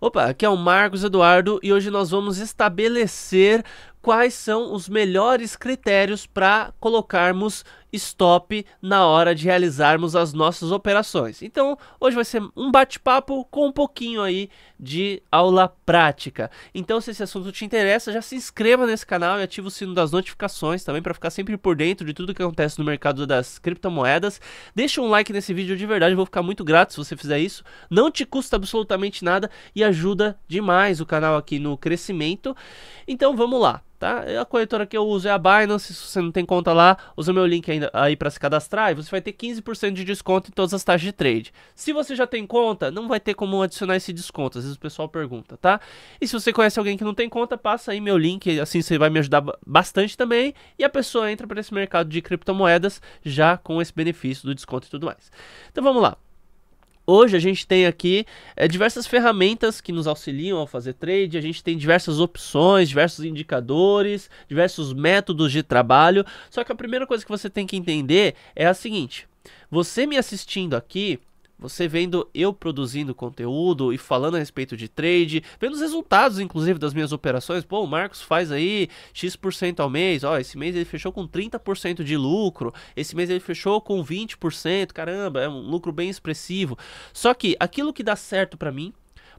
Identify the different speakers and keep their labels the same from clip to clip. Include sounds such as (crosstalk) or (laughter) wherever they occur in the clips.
Speaker 1: Opa, aqui é o Marcos Eduardo e hoje nós vamos estabelecer quais são os melhores critérios para colocarmos stop na hora de realizarmos as nossas operações. Então, hoje vai ser um bate-papo com um pouquinho aí de aula prática. Então, se esse assunto te interessa, já se inscreva nesse canal e ativa o sino das notificações também para ficar sempre por dentro de tudo que acontece no mercado das criptomoedas. Deixa um like nesse vídeo de verdade, vou ficar muito grato se você fizer isso. Não te custa absolutamente nada e ajuda demais o canal aqui no crescimento. Então, vamos lá. Tá? A corretora que eu uso é a Binance. Se você não tem conta lá, usa o meu link ainda aí para se cadastrar e você vai ter 15% de desconto em todas as taxas de trade. Se você já tem conta, não vai ter como adicionar esse desconto. Às vezes o pessoal pergunta, tá? E se você conhece alguém que não tem conta, passa aí meu link, assim você vai me ajudar bastante também. E a pessoa entra para esse mercado de criptomoedas já com esse benefício do desconto e tudo mais. Então vamos lá. Hoje a gente tem aqui é, diversas ferramentas que nos auxiliam ao fazer trade, a gente tem diversas opções, diversos indicadores, diversos métodos de trabalho. Só que a primeira coisa que você tem que entender é a seguinte: você me assistindo aqui, você vendo eu produzindo conteúdo e falando a respeito de trade, vendo os resultados, inclusive, das minhas operações. Pô, o Marcos faz aí X% ao mês. Ó, esse mês ele fechou com 30% de lucro. Esse mês ele fechou com 20%. Caramba, é um lucro bem expressivo. Só que aquilo que dá certo para mim,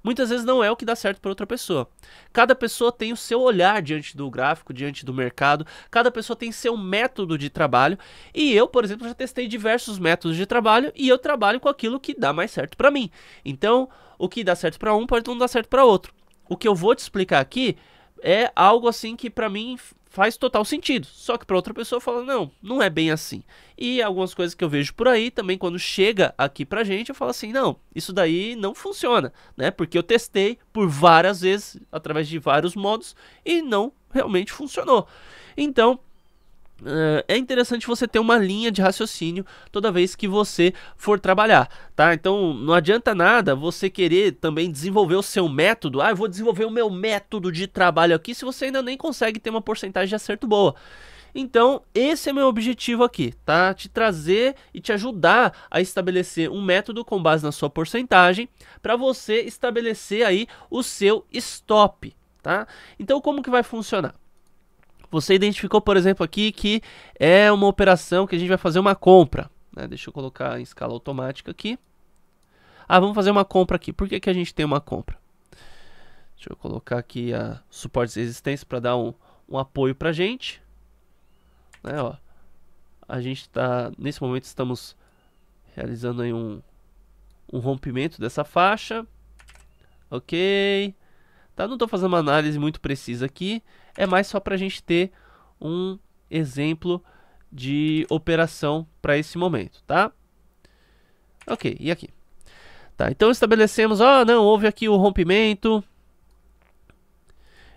Speaker 1: muitas vezes não é o que dá certo para outra pessoa. Cada pessoa tem o seu olhar diante do gráfico, diante do mercado, cada pessoa tem seu método de trabalho. E eu, por exemplo, já testei diversos métodos de trabalho e eu trabalho com aquilo que dá mais certo para mim. Então, o que dá certo para um pode não dar certo para outro. O que eu vou te explicar aqui é algo assim que para mim faz total sentido. Só que para outra pessoa fala, não, não é bem assim. E algumas coisas que eu vejo por aí também quando chega aqui pra gente, eu falo assim, não, isso daí não funciona, né? Porque eu testei por várias vezes através de vários modos e não realmente funcionou. Então, eh, é interessante você ter uma linha de raciocínio toda vez que você for trabalhar, tá? Então não adianta nada você querer também desenvolver o seu método. Ah, eu vou desenvolver o meu método de trabalho aqui se você ainda nem consegue ter uma porcentagem de acerto boa. Então, esse é meu objetivo aqui, tá? Te trazer e te ajudar a estabelecer um método com base na sua porcentagem para você estabelecer aí o seu stop, tá? Então, como que vai funcionar? Você identificou, por exemplo, aqui que é uma operação que a gente vai fazer uma compra. Né? Deixa eu colocar em escala automática aqui. Ah, vamos fazer uma compra aqui. Por que, que a gente tem uma compra? Deixa eu colocar aqui a suportes e resistência para dar um, um apoio para a gente. Né, ó. A gente está, nesse momento, estamos realizando aí um, um rompimento dessa faixa. Ok. Tá? Não estou fazendo uma análise muito precisa aqui, é mais só para a gente ter um exemplo de operação para esse momento, tá? Ok, e aqui? Tá, então estabelecemos, ó, oh, não, houve aqui o rompimento.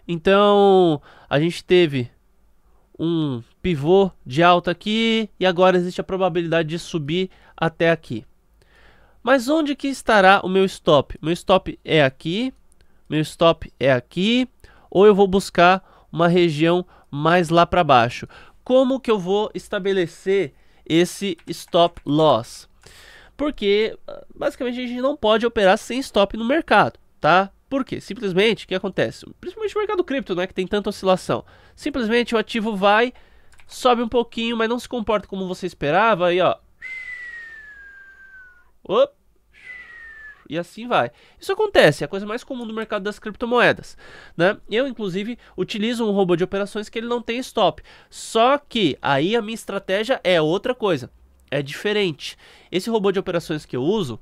Speaker 1: Então, a gente teve um pivô de alta aqui e agora existe a probabilidade de subir até aqui. Mas onde que estará o meu stop? Meu stop é aqui, meu stop é aqui, ou eu vou buscar uma região mais lá para baixo. Como que eu vou estabelecer esse stop loss? Porque basicamente a gente não pode operar sem stop no mercado, tá? Porque simplesmente o que acontece? Principalmente no mercado cripto, né, que tem tanta oscilação. Simplesmente o ativo vai, sobe um pouquinho, mas não se comporta como você esperava aí, ó. Opa! E assim vai. Isso acontece, é a coisa mais comum no mercado das criptomoedas. Né? Eu, inclusive, utilizo um robô de operações que ele não tem stop. Só que aí a minha estratégia é outra coisa. É diferente. Esse robô de operações que eu uso,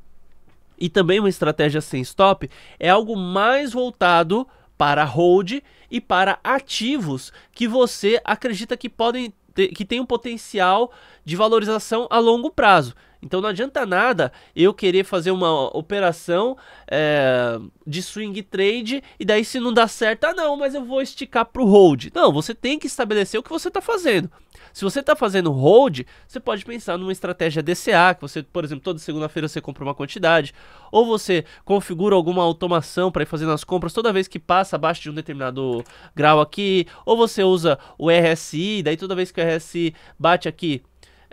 Speaker 1: e também uma estratégia sem stop, é algo mais voltado para hold e para ativos que você acredita que podem ter, que tem um potencial de valorização a longo prazo. Então não adianta nada eu querer fazer uma operação é, de swing trade e daí se não dá certo, ah não, mas eu vou esticar para o hold. Não, você tem que estabelecer o que você está fazendo. Se você está fazendo hold, você pode pensar numa estratégia DCA, que você, por exemplo, toda segunda-feira você compra uma quantidade, ou você configura alguma automação para ir fazendo as compras toda vez que passa abaixo de um determinado grau aqui, ou você usa o RSI, daí toda vez que o RSI bate aqui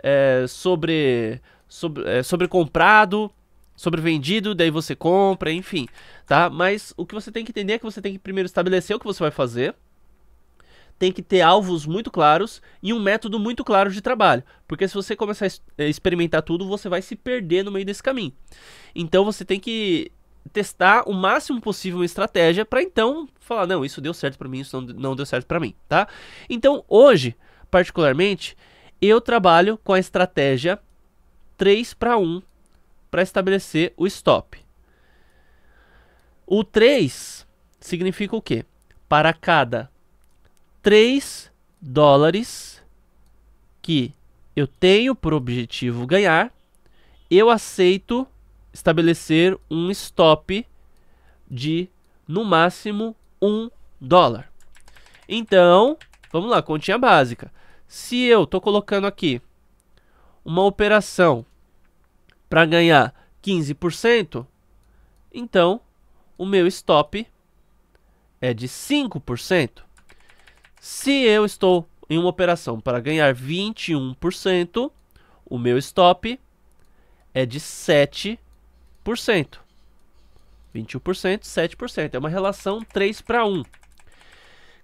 Speaker 1: é, sobre sobre, é, sobre comprado, sobre vendido, daí você compra, enfim, tá? Mas o que você tem que entender é que você tem que primeiro estabelecer o que você vai fazer, tem que ter alvos muito claros e um método muito claro de trabalho, porque se você começar a é, experimentar tudo, você vai se perder no meio desse caminho. Então você tem que testar o máximo possível uma estratégia para então falar, não, isso deu certo para mim, isso não deu certo para mim, tá? Então, hoje, particularmente, eu trabalho com a estratégia 3 para 1 para estabelecer o stop. O 3 significa o quê? Para cada 3 dólares que eu tenho por objetivo ganhar, eu aceito estabelecer um stop de no máximo 1 dólar. Então, vamos lá, continha básica. Se eu estou colocando aqui uma operação para ganhar 15%, então o meu stop é de 5%. Se eu estou em uma operação para ganhar 21%, o meu stop é de 7%. 21%, 7%. É uma relação 3 para 1.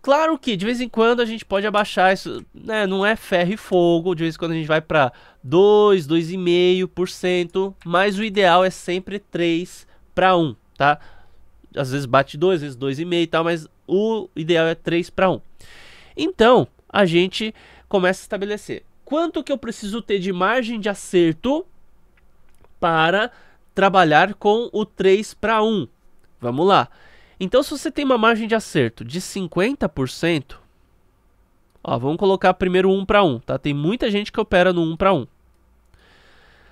Speaker 1: Claro que de vez em quando a gente pode abaixar isso, né? Não é ferro e fogo, de vez em quando a gente vai para 2, 2,5%, mas o ideal é sempre 3 para 1, tá? Às vezes bate 2, às vezes 2,5 e tal, mas o ideal é 3 para 1. Então, a gente começa a estabelecer quanto que eu preciso ter de margem de acerto para trabalhar com o 3 para 1. Vamos lá. Então, se você tem uma margem de acerto de 50%, ó, vamos colocar primeiro 1 para 1, tá? Tem muita gente que opera no 1 para 1.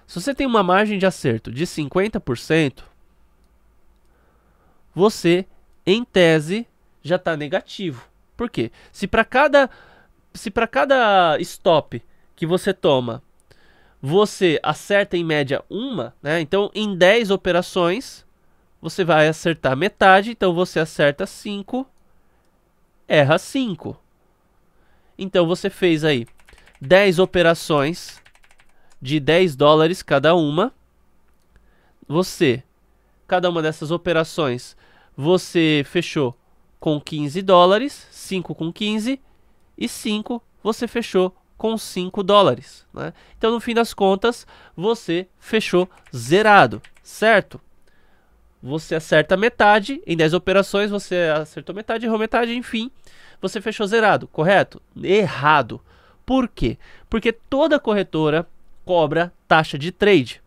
Speaker 1: Se você tem uma margem de acerto de 50%, você, em tese, já está negativo. Por quê? Se para cada, cada stop que você toma, você acerta em média uma, né? Então, em 10 operações, você vai acertar metade, então você acerta 5, erra 5. Então você fez aí 10 operações de 10 dólares cada uma. Você, cada uma dessas operações, você fechou com 15 dólares, 5 com 15 e 5 você fechou com 5 dólares. Né? Então, no fim das contas, você fechou zerado, certo? você acerta metade, em 10 operações você acertou metade, errou metade, enfim, você fechou zerado, correto? Errado. Por quê? Porque toda corretora cobra taxa de trade.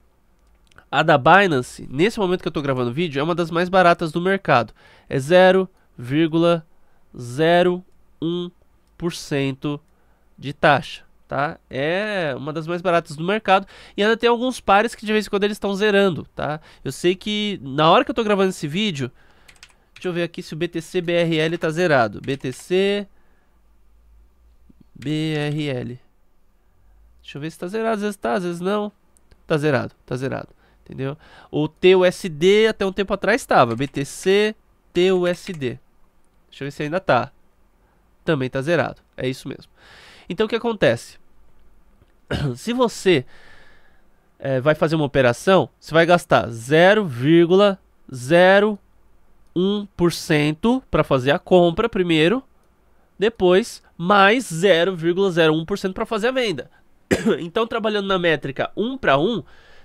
Speaker 1: A da Binance, nesse momento que eu estou gravando o vídeo, é uma das mais baratas do mercado. É 0,01% de taxa tá? É uma das mais baratas do mercado e ainda tem alguns pares que de vez em quando eles estão zerando, tá? Eu sei que na hora que eu tô gravando esse vídeo, deixa eu ver aqui se o BTC BRL tá zerado. BTC BRL. Deixa eu ver se tá zerado, às vezes tá, às vezes não. Tá zerado, tá zerado, entendeu? O TUSD até um tempo atrás estava, BTC TUSD. Deixa eu ver se ainda tá. Também tá zerado. É isso mesmo. Então o que acontece? (clears throat) Se você é, vai fazer uma operação, você vai gastar 0,01% para fazer a compra primeiro, depois mais 0,01% para fazer a venda. (clears throat) Então, trabalhando na métrica 1 para 1,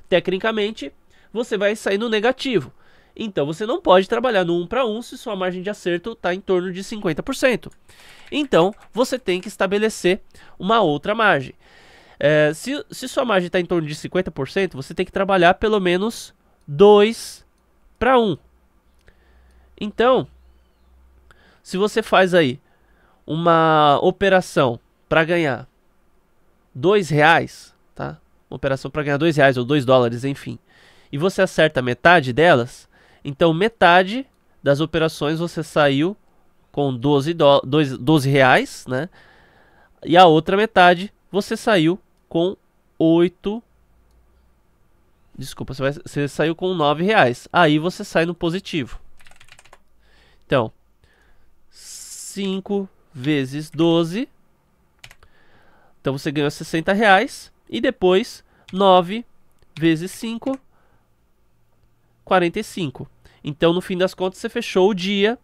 Speaker 1: tecnicamente, você vai sair no negativo. Então você não pode trabalhar no 1 para 1 se sua margem de acerto está em torno de 50%. Então você tem que estabelecer uma outra margem. É, se, se sua margem está em torno de 50%, você tem que trabalhar pelo menos 2 para 1. Então, se você faz aí uma operação para ganhar dois reais, tá? Uma operação para ganhar dois reais ou dois dólares, enfim. E você acerta metade delas, então, metade das operações você saiu com 12, do, 12, 12 reais, né? E a outra metade você saiu com 8. Desculpa, você, vai, você saiu com 9 reais. Aí você sai no positivo. Então, 5 vezes 12. Então você ganhou 60 reais. E depois, 9 vezes 5 45. Então, no fim das contas, você fechou o dia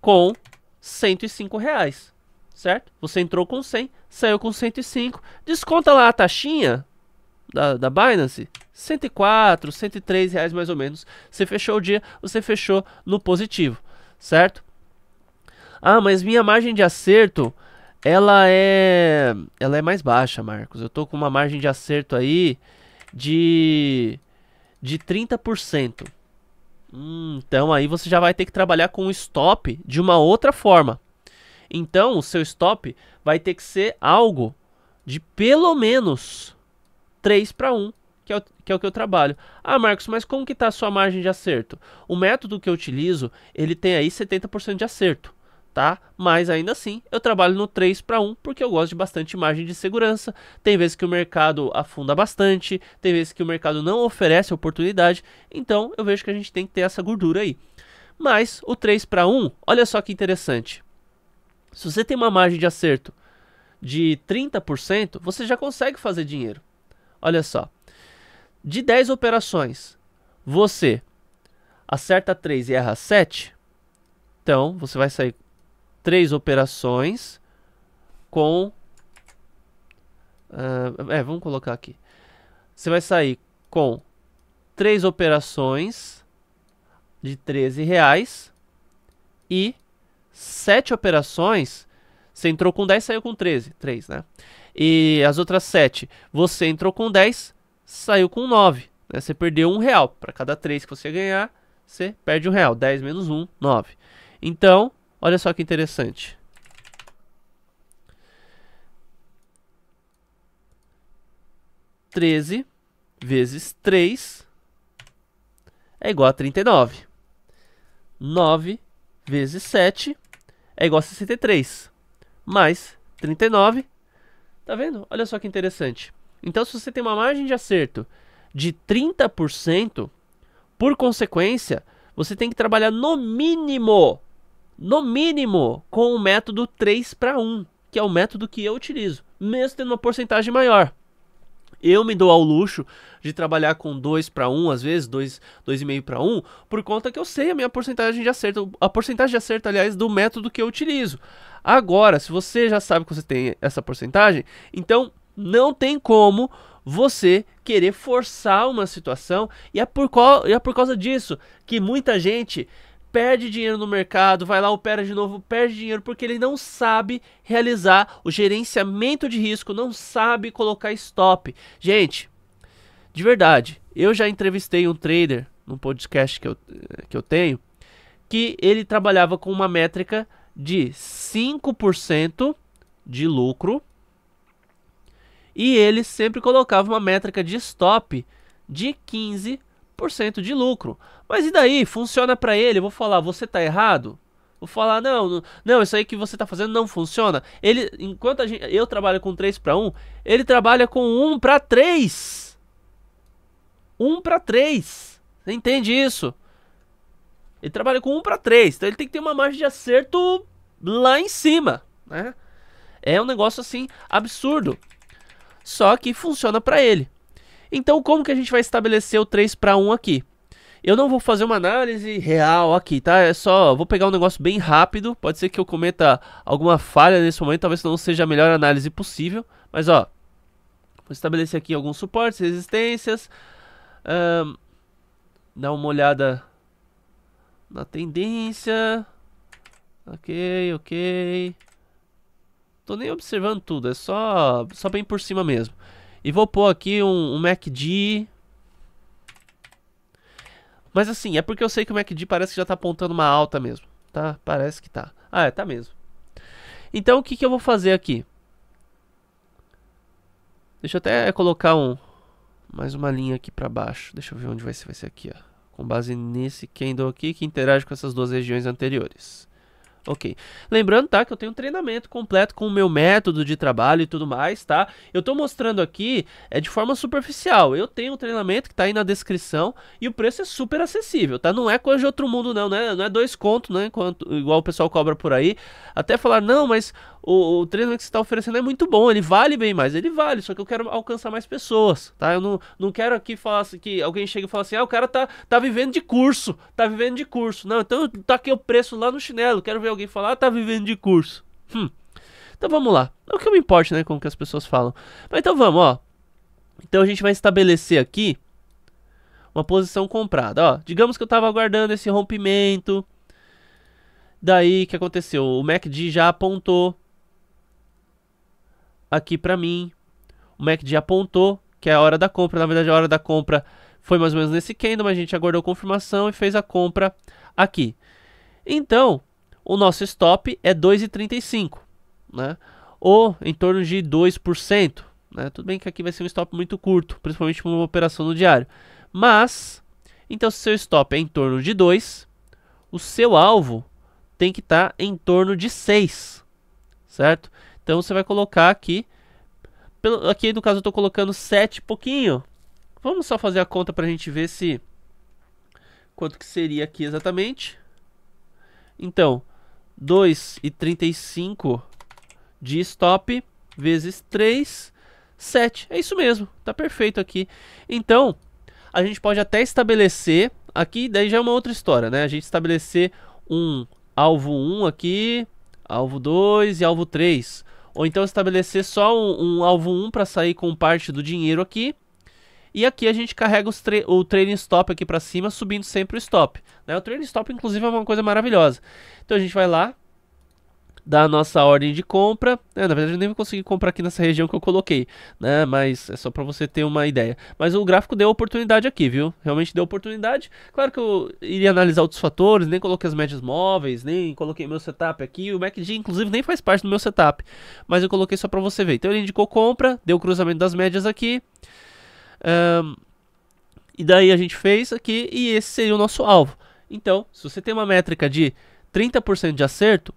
Speaker 1: com 105 reais, certo? Você entrou com 100, saiu com 105, desconta lá a taxinha da, da Binance, 104, 103 reais mais ou menos. Você fechou o dia, você fechou no positivo, certo? Ah, mas minha margem de acerto, ela é, ela é mais baixa, Marcos. Eu tô com uma margem de acerto aí de de 30%. Hum, então aí você já vai ter que trabalhar com o stop de uma outra forma. Então o seu stop vai ter que ser algo de pelo menos 3 para 1, que é, o, que é o que eu trabalho. Ah, Marcos, mas como que está a sua margem de acerto? O método que eu utilizo, ele tem aí 70% de acerto tá? Mas ainda assim, eu trabalho no 3 para 1 porque eu gosto de bastante margem de segurança. Tem vezes que o mercado afunda bastante, tem vezes que o mercado não oferece oportunidade, então eu vejo que a gente tem que ter essa gordura aí. Mas o 3 para 1, olha só que interessante. Se você tem uma margem de acerto de 30%, você já consegue fazer dinheiro. Olha só. De 10 operações, você acerta 3 e erra 7, então você vai sair três operações com. Uh, é, vamos colocar aqui. Você vai sair com três operações de 13 reais e sete operações. Você entrou com 10, saiu com 13. 3, né? E as outras 7. Você entrou com 10, saiu com 9. Né? Você perdeu um real. Para cada 3 que você ganhar, você perde um real. 10 menos 1, 9. Então, Olha só que interessante. Treze vezes três é igual a trinta e nove. Nove vezes sete é igual a sessenta e três. Mais trinta e nove. Tá vendo? Olha só que interessante. Então, se você tem uma margem de acerto de 30%, por consequência, você tem que trabalhar no mínimo no mínimo com o método 3 para 1, que é o método que eu utilizo, mesmo tendo uma porcentagem maior. Eu me dou ao luxo de trabalhar com 2 para 1, às vezes 2,5 para 1, por conta que eu sei a minha porcentagem de acerto, a porcentagem de acerto, aliás, do método que eu utilizo. Agora, se você já sabe que você tem essa porcentagem, então não tem como você querer forçar uma situação, e é por, qual, é por causa disso que muita gente perde dinheiro no mercado, vai lá, opera de novo, perde dinheiro porque ele não sabe realizar o gerenciamento de risco, não sabe colocar stop. Gente, de verdade, eu já entrevistei um trader num podcast que eu, que eu tenho que ele trabalhava com uma métrica de 5% de lucro e ele sempre colocava uma métrica de stop de 15 5% de lucro. Mas e daí? Funciona para ele? Eu vou falar, você tá errado? Vou falar, não, não, isso aí que você tá fazendo não funciona. Ele, enquanto gente, eu trabalho com 3 para 1, ele trabalha com 1 para 3. 1 para 3. Você entende isso? Ele trabalha com 1 para 3, então ele tem que ter uma margem de acerto lá em cima, né? É um negócio assim absurdo. Só que funciona para ele. Então, como que a gente vai estabelecer o 3 para 1 aqui? Eu não vou fazer uma análise real aqui, tá? É só, vou pegar um negócio bem rápido. Pode ser que eu cometa alguma falha nesse momento, talvez não seja a melhor análise possível. Mas, ó, vou estabelecer aqui alguns suportes, resistências. Um, dar uma olhada na tendência. Ok, ok. Tô nem observando tudo, é só, só bem por cima mesmo. E vou pôr aqui um, um MACD. Mas assim, é porque eu sei que o MACD parece que já tá apontando uma alta mesmo. Tá? Parece que tá. Ah, é, tá mesmo. Então o que, que eu vou fazer aqui? Deixa eu até colocar um mais uma linha aqui para baixo. Deixa eu ver onde vai ser, vai ser aqui, ó. Com base nesse candle aqui que interage com essas duas regiões anteriores. Ok. Lembrando, tá, que eu tenho um treinamento completo com o meu método de trabalho e tudo mais, tá? Eu tô mostrando aqui é de forma superficial. Eu tenho um treinamento que tá aí na descrição e o preço é super acessível, tá? Não é coisa de outro mundo não, né? Não é dois contos, né? igual o pessoal cobra por aí. Até falar, não, mas o, o treinamento que você está oferecendo é muito bom, ele vale bem mais, ele vale, só que eu quero alcançar mais pessoas, tá? Eu não, não quero aqui falar assim, que alguém chega e fala assim, ah, o cara tá, tá vivendo de curso, tá vivendo de curso. Não, então tá aqui o preço lá no chinelo, quero ver alguém falar, ah, tá vivendo de curso. Hum. Então vamos lá, não é que eu me importe, né, com o que as pessoas falam. Mas então vamos, ó. Então a gente vai estabelecer aqui uma posição comprada, ó. Digamos que eu tava aguardando esse rompimento... Daí que aconteceu? O MACD já apontou aqui para mim. O MACD apontou que é a hora da compra. Na verdade, a hora da compra foi mais ou menos nesse candle, mas a gente aguardou confirmação e fez a compra aqui. Então, o nosso stop é 2,35, né? Ou em torno de 2%, né? Tudo bem que aqui vai ser um stop muito curto, principalmente para uma operação no diário. Mas, então se seu stop é em torno de 2, o seu alvo tem que estar tá em torno de 6, certo? Então você vai colocar aqui, pelo, aqui no caso eu estou colocando 7 pouquinho. Vamos só fazer a conta para a gente ver se quanto que seria aqui exatamente. Então, 2,35 de stop vezes 3, 7. É isso mesmo, tá perfeito aqui. Então, a gente pode até estabelecer, aqui daí já é uma outra história, né? A gente estabelecer um alvo 1 aqui, alvo 2 e alvo 3. Ou então estabelecer só um, um alvo 1 para sair com parte do dinheiro aqui. E aqui a gente carrega o trailing stop aqui para cima, subindo sempre o stop. Né? O trailing stop, inclusive, é uma coisa maravilhosa. Então a gente vai lá, da nossa ordem de compra. É, na verdade, eu nem consegui comprar aqui nessa região que eu coloquei, né? Mas é só para você ter uma ideia. Mas o gráfico deu oportunidade aqui, viu? Realmente deu oportunidade. Claro que eu iria analisar outros fatores, nem coloquei as médias móveis, nem coloquei meu setup aqui. O MACD, inclusive, nem faz parte do meu setup, mas eu coloquei só para você ver. Então ele indicou compra, deu cruzamento das médias aqui. Um, e daí a gente fez aqui e esse seria o nosso alvo. Então, se você tem uma métrica de 30% de acerto,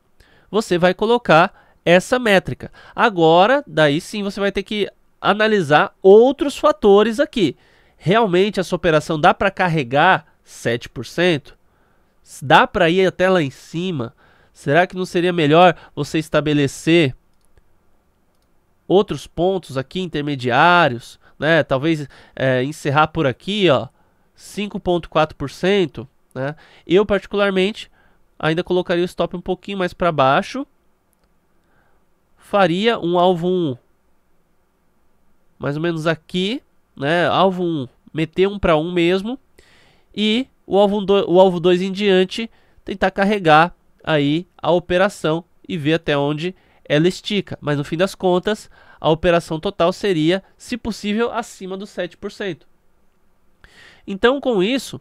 Speaker 1: você vai colocar essa métrica. Agora, daí sim, você vai ter que analisar outros fatores aqui. Realmente essa operação dá para carregar 7%? Dá para ir até lá em cima? Será que não seria melhor você estabelecer outros pontos aqui intermediários, né? Talvez é, encerrar por aqui, ó, 5.4%, né? Eu particularmente ainda colocaria o stop um pouquinho mais para baixo. Faria um alvo 1 mais ou menos aqui, né? Alvo 1, meter um para um mesmo e o alvo 2, o alvo 2 em diante tentar carregar aí a operação e ver até onde ela estica. Mas no fim das contas, a operação total seria, se possível, acima dos 7%. Então, com isso,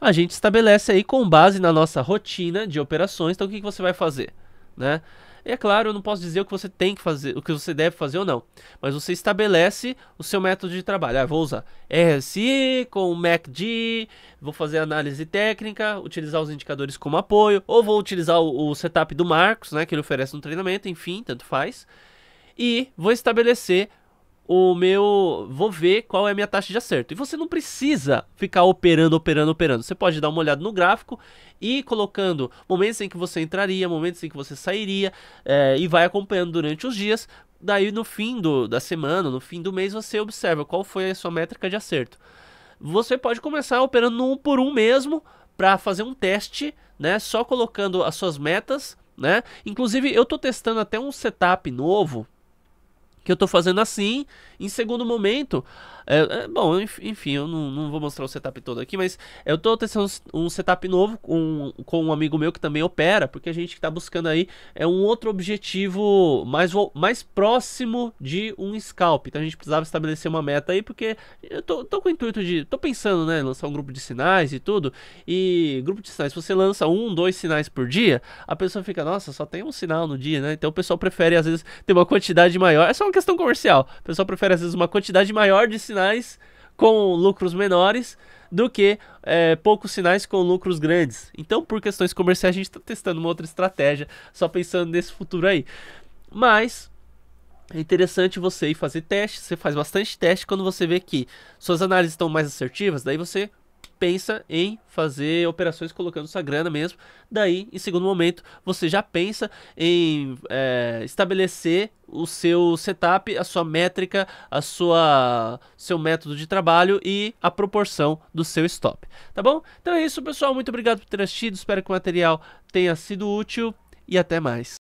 Speaker 1: a gente estabelece aí com base na nossa rotina de operações. Então, o que, que você vai fazer, né? E é claro, eu não posso dizer o que você tem que fazer, o que você deve fazer ou não, mas você estabelece o seu método de trabalho. Ah, vou usar RSI com MACD, vou fazer análise técnica, utilizar os indicadores como apoio, ou vou utilizar o, o setup do Marcos, né, que ele oferece no treinamento, enfim, tanto faz. E vou estabelecer o meu. Vou ver qual é a minha taxa de acerto. E você não precisa ficar operando, operando, operando. Você pode dar uma olhada no gráfico e colocando momentos em que você entraria, momentos em que você sairia, é, e vai acompanhando durante os dias. Daí no fim do, da semana, no fim do mês, você observa qual foi a sua métrica de acerto. Você pode começar operando no um por um mesmo para fazer um teste, né? Só colocando as suas metas, né? Inclusive, eu estou testando até um setup novo que eu tô fazendo assim. Em segundo momento, é, é, bom, enfim, eu não, não, vou mostrar o setup todo aqui, mas eu tô testando um setup novo com, com um amigo meu que também opera, porque a gente que tá buscando aí é um outro objetivo mais, mais próximo de um scalp. Então a gente precisava estabelecer uma meta aí, porque eu tô, tô com o intuito de. tô pensando, né, lançar um grupo de sinais e tudo. E grupo de sinais, se você lança um, dois sinais por dia, a pessoa fica, nossa, só tem um sinal no dia, né? Então o pessoal prefere, às vezes, ter uma quantidade maior. É só uma questão comercial. O pessoal prefere, às vezes, uma quantidade maior de sinais com lucros menores do que é, poucos sinais com lucros grandes. Então, por questões comerciais, a gente está testando uma outra estratégia, só pensando nesse futuro aí. Mas é interessante você ir fazer teste, você faz bastante teste quando você vê que suas análises estão mais assertivas, daí você pensa em fazer operações colocando sua grana mesmo. Daí, em segundo momento, você já pensa em é, estabelecer o seu setup, a sua métrica, a sua seu método de trabalho e a proporção do seu stop, tá bom? Então é isso, pessoal. Muito obrigado por ter assistido. Espero que o material tenha sido útil e até mais.